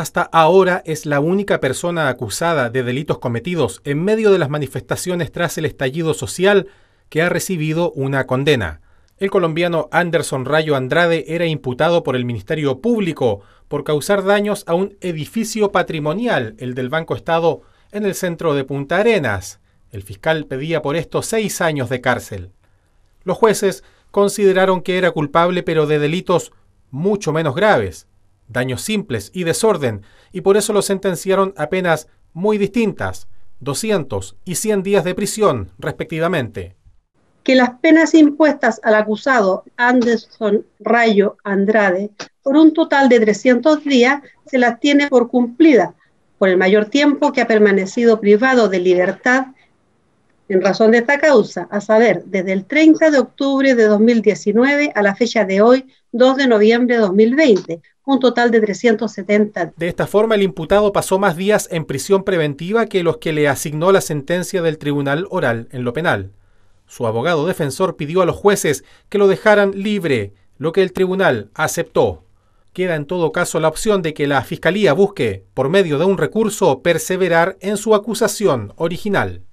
hasta ahora es la única persona acusada de delitos cometidos en medio de las manifestaciones tras el estallido social que ha recibido una condena. El colombiano Anderson Rayo Andrade era imputado por el Ministerio Público por causar daños a un edificio patrimonial, el del Banco Estado, en el centro de Punta Arenas. El fiscal pedía por esto seis años de cárcel. Los jueces consideraron que era culpable pero de delitos mucho menos graves daños simples y desorden, y por eso lo sentenciaron a penas muy distintas, 200 y 100 días de prisión, respectivamente. Que las penas impuestas al acusado Anderson Rayo Andrade por un total de 300 días se las tiene por cumplidas, por el mayor tiempo que ha permanecido privado de libertad en razón de esta causa, a saber, desde el 30 de octubre de 2019 a la fecha de hoy, 2 de noviembre de 2020, un total de 370. De esta forma, el imputado pasó más días en prisión preventiva que los que le asignó la sentencia del tribunal oral en lo penal. Su abogado defensor pidió a los jueces que lo dejaran libre, lo que el tribunal aceptó. Queda en todo caso la opción de que la Fiscalía busque, por medio de un recurso, perseverar en su acusación original.